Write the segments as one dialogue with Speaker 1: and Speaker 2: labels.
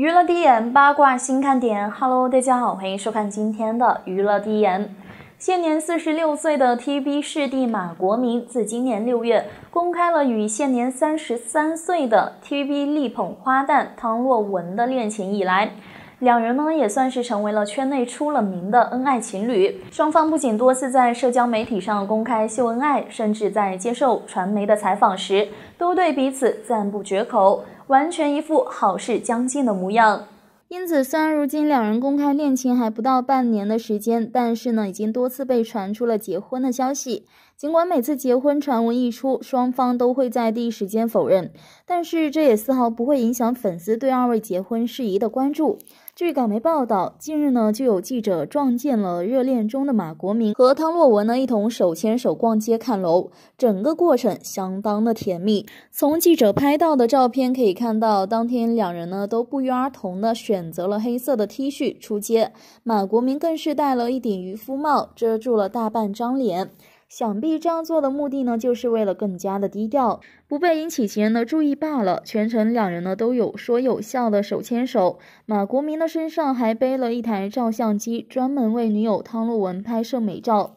Speaker 1: 娱乐第一眼八卦新看点，Hello，大家好，欢迎收看今天的娱乐第一眼。现年四十六岁的 TVB 视帝马国明，自今年六月公开了与现年三十三岁的 TVB 力捧花旦汤洛雯的恋情以来，两人呢也算是成为了圈内出了名的恩爱情侣。双方不仅多次在社交媒体上公开秀恩爱，甚至在接受传媒的采访时，都对彼此赞不绝口。完全一副好事将近的模样。因此，虽然如今两人公开恋情还不到半年的时间，但是呢，已经多次被传出了结婚的消息。尽管每次结婚传闻一出，双方都会在第一时间否认，但是这也丝毫不会影响粉丝对二位结婚事宜的关注。据港媒报道，近日呢就有记者撞见了热恋中的马国明和汤洛雯呢一同手牵手逛街看楼，整个过程相当的甜蜜。从记者拍到的照片可以看到，当天两人呢都不约而同的选择了黑色的 T 恤出街，马国明更是戴了一顶渔夫帽，遮住了大半张脸。想必这样做的目的呢，就是为了更加的低调，不被引起情人的注意罢了。全程两人呢都有说有笑的，手牵手。马国明的身上还背了一台照相机，专门为女友汤洛雯拍摄美照。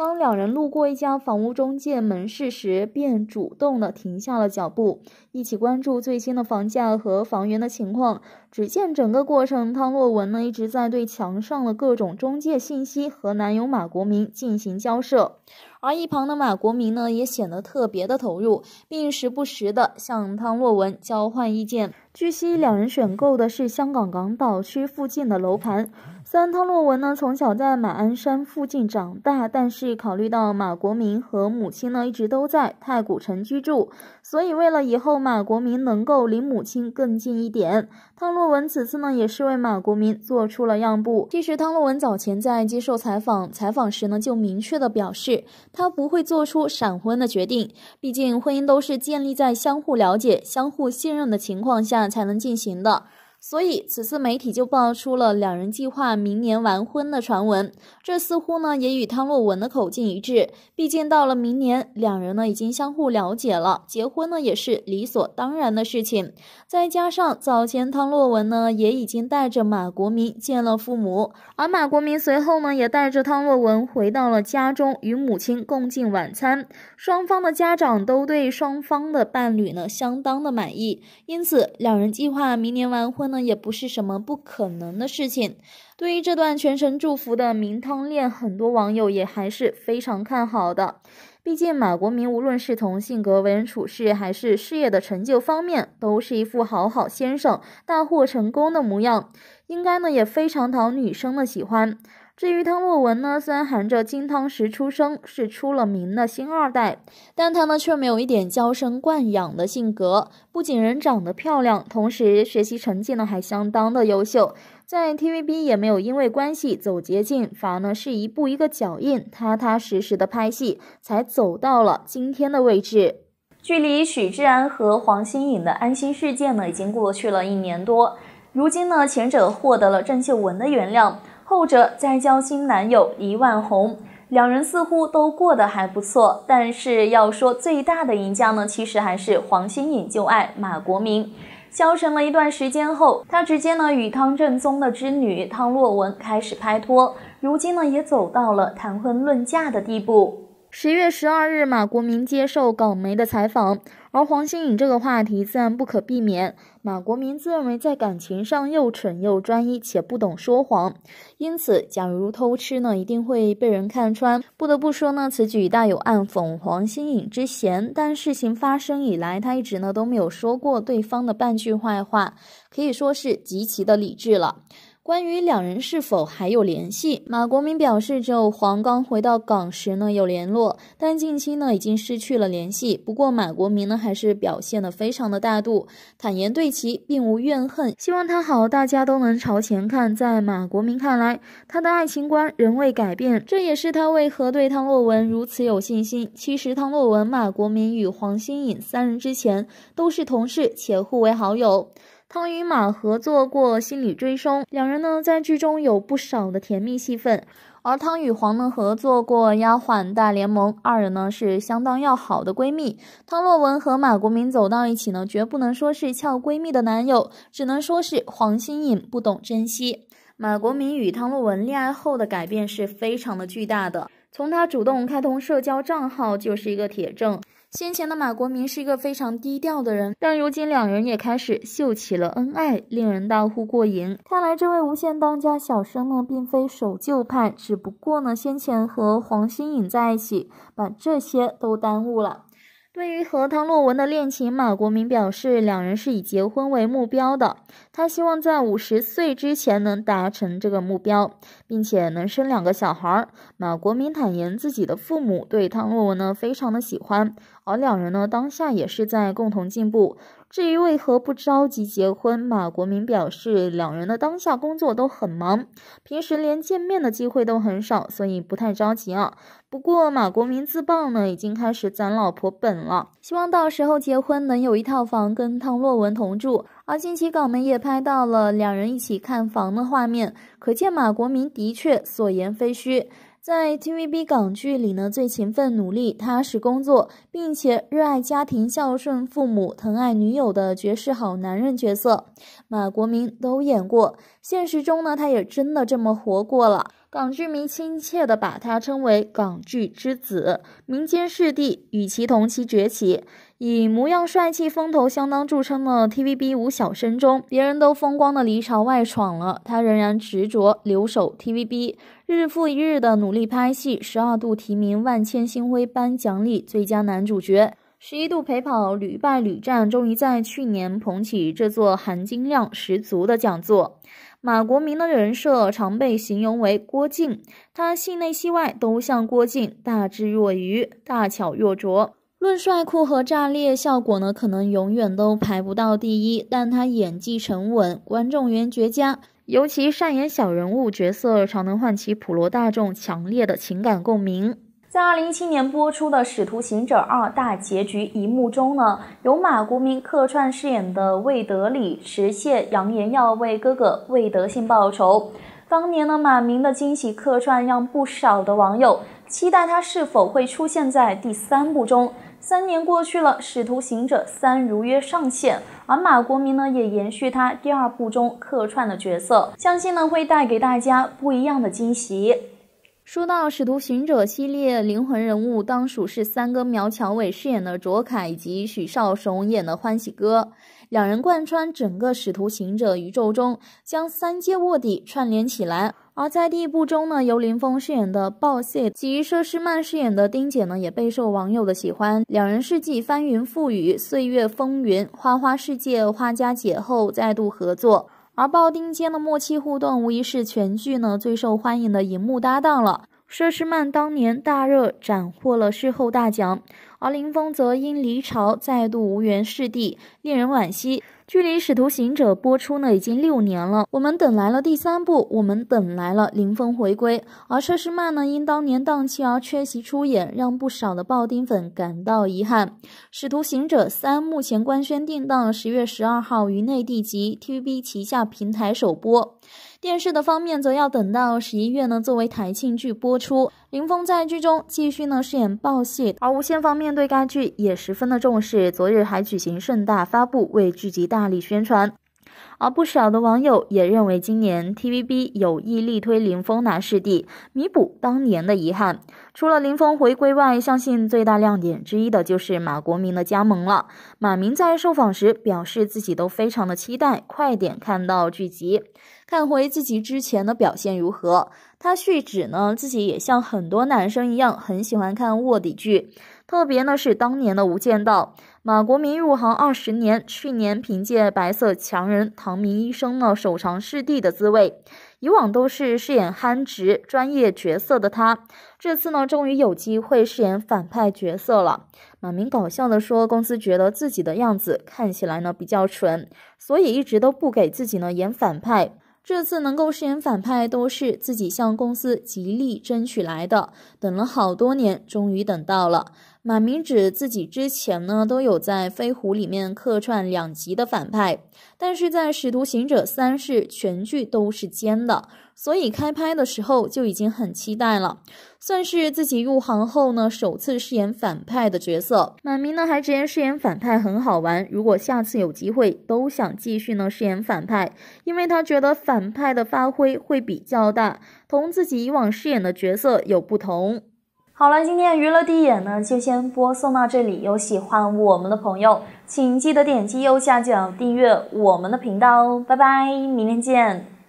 Speaker 1: 当两人路过一家房屋中介门市时，便主动的停下了脚步，一起关注最新的房价和房源的情况。只见整个过程，汤洛文呢一直在对墙上的各种中介信息和男友马国民进行交涉，而一旁的马国民呢也显得特别的投入，并时不时的向汤洛文交换意见。据悉，两人选购的是香港港岛区附近的楼盘。虽然汤洛文呢，从小在马鞍山附近长大，但是考虑到马国明和母亲呢一直都在太古城居住，所以为了以后马国明能够离母亲更近一点，汤洛文此次呢也是为马国明做出了让步。其实汤洛文早前在接受采访采访时呢，就明确的表示他不会做出闪婚的决定，毕竟婚姻都是建立在相互了解、相互信任的情况下才能进行的。所以此次媒体就爆出了两人计划明年完婚的传闻，这似乎呢也与汤洛雯的口径一致。毕竟到了明年，两人呢已经相互了解了，结婚呢也是理所当然的事情。再加上早前汤洛雯呢也已经带着马国民见了父母，而马国民随后呢也带着汤洛雯回到了家中与母亲共进晚餐，双方的家长都对双方的伴侣呢相当的满意，因此两人计划明年完婚。那也不是什么不可能的事情。对于这段全程祝福的名汤恋，很多网友也还是非常看好的。毕竟马国明无论是从性格、为人处事，还是事业的成就方面，都是一副好好先生、大获成功的模样，应该呢也非常讨女生的喜欢。至于汤洛雯呢，虽然含着金汤匙出生，是出了名的星二代，但她呢却没有一点娇生惯养的性格。不仅人长得漂亮，同时学习成绩呢还相当的优秀。在 TVB 也没有因为关系走捷径，反而呢是一步一个脚印，踏踏实实的拍戏，才走到了今天的位置。距离许志安和黄心颖的安心事件呢，已经过去了一年多。如今呢，前者获得了郑秀文的原谅。后者在交新男友黎万红，两人似乎都过得还不错。但是要说最大的赢家呢，其实还是黄心颖旧爱马国明。消沉了一段时间后，他直接呢与汤镇宗的织女汤洛雯开始拍拖，如今呢也走到了谈婚论嫁的地步。十月十二日，马国明接受港媒的采访。而黄心颖这个话题自然不可避免。马国明自认为在感情上又蠢又专一，且不懂说谎，因此假如偷吃呢，一定会被人看穿。不得不说呢，此举大有暗讽黄心颖之嫌。但事情发生以来，他一直呢都没有说过对方的半句坏话，可以说是极其的理智了。关于两人是否还有联系，马国明表示，只有黄刚回到港时呢有联络，但近期呢已经失去了联系。不过马国明呢还是表现的非常的大度，坦言对其并无怨恨，希望他好，大家都能朝前看。在马国明看来，他的爱情观仍未改变，这也是他为何对汤洛文如此有信心。其实，汤洛文、马国明与黄心颖三人之前都是同事且互为好友。汤与马合作过《心理追凶》，两人呢在剧中有不少的甜蜜戏份。而汤与黄呢合作过《丫鬟大联盟》，二人呢是相当要好的闺蜜。汤洛雯和马国明走到一起呢，绝不能说是俏闺蜜的男友，只能说是黄心颖不懂珍惜。马国明与汤洛雯恋爱后的改变是非常的巨大的，从他主动开通社交账号就是一个铁证。先前的马国明是一个非常低调的人，但如今两人也开始秀起了恩爱，令人大呼过瘾。看来这位无限当家小生呢，并非守旧派，只不过呢，先前和黄心颖在一起，把这些都耽误了。对于和汤洛雯的恋情，马国明表示两人是以结婚为目标的，他希望在五十岁之前能达成这个目标，并且能生两个小孩。马国明坦言自己的父母对汤洛雯呢非常的喜欢，而两人呢当下也是在共同进步。至于为何不着急结婚，马国明表示，两人的当下工作都很忙，平时连见面的机会都很少，所以不太着急啊。不过马国明自曝呢，已经开始攒老婆本了，希望到时候结婚能有一套房跟汤洛雯同住。而近期港媒也拍到了两人一起看房的画面，可见马国明的确所言非虚。在 TVB 港剧里呢，最勤奋努力、踏实工作，并且热爱家庭、孝顺父母、疼爱女友的绝世好男人角色，马国明都演过。现实中呢，他也真的这么活过了。港剧迷亲切地把他称为“港剧之子”，民间视帝，与其同期崛起，以模样帅气、风头相当著称的 TVB 五小生中，别人都风光的离巢外闯了，他仍然执着留守 TVB，日复一日的努力拍戏，十二度提名万千星辉颁奖礼最佳男主角。十一度陪跑，屡败屡战，终于在去年捧起这座含金量十足的讲座。马国明的人设常被形容为郭靖，他戏内戏外都像郭靖，大智若愚，大巧若拙。论帅酷和炸裂效果呢，可能永远都排不到第一，但他演技沉稳，观众缘绝佳，尤其善演小人物角色，常能唤起普罗大众强烈的情感共鸣。在二零一七年播出的《使徒行者二》大结局一幕中呢，由马国明客串饰演的魏德礼，持械扬言要为哥哥魏德信报仇。当年呢，马明的惊喜客串让不少的网友期待他是否会出现在第三部中。三年过去了，《使徒行者三》如约上线，而马国明呢，也延续他第二部中客串的角色，相信呢会带给大家不一样的惊喜。说到《使徒行者》系列灵魂人物，当属是三哥苗侨伟饰演的卓凯及许绍雄演的欢喜哥，两人贯穿整个《使徒行者》宇宙中，将三阶卧底串联起来。而在第一部中呢，由林峰饰演的鲍谢及佘诗曼饰演的丁姐呢，也备受网友的喜欢，两人事迹翻云覆雨，岁月风云，花花世界，花家姐后再度合作。而鲍丁间的默契互动，无疑是全剧呢最受欢迎的荧幕搭档了。佘诗曼当年大热，斩获了视后大奖，而林峰则因离巢再度无缘视帝，令人惋惜。距离《使徒行者》播出呢已经六年了，我们等来了第三部，我们等来了林峰回归。而佘诗曼呢因当年档期而缺席出演，让不少的爆丁粉感到遗憾。《使徒行者三》目前官宣定档十月十二号于内地及 TVB 旗下平台首播。电视的方面则要等到十一月呢，作为台庆剧播出。林峰在剧中继续呢饰演爆戏，而无线方面对该剧也十分的重视，昨日还举行盛大发布，为剧集大力宣传。而不少的网友也认为，今年 TVB 有意力推林峰拿视帝，弥补当年的遗憾。除了林峰回归外，相信最大亮点之一的就是马国明的加盟了。马明在受访时表示，自己都非常的期待，快点看到剧集，看回自己之前的表现如何。他续指呢，自己也像很多男生一样，很喜欢看卧底剧。特别呢是当年的《无间道》，马国明入行二十年，去年凭借《白色强人》，唐明医生呢手尝试地的滋味。以往都是饰演憨直专业角色的他，这次呢终于有机会饰演反派角色了。马明搞笑的说，公司觉得自己的样子看起来呢比较纯，所以一直都不给自己呢演反派。这次能够饰演反派，都是自己向公司极力争取来的。等了好多年，终于等到了。马明指自己之前呢都有在《飞狐》里面客串两集的反派，但是在《使徒行者三》是全剧都是奸的，所以开拍的时候就已经很期待了，算是自己入行后呢首次饰演反派的角色。马明呢还直言饰演反派很好玩，如果下次有机会都想继续呢饰演反派，因为他觉得反派的发挥会比较大，同自己以往饰演的角色有不同。好了，今天的娱乐第一眼呢，就先播送到这里。有喜欢我们的朋友，请记得点击右下角订阅我们的频道哦。拜拜，明天见。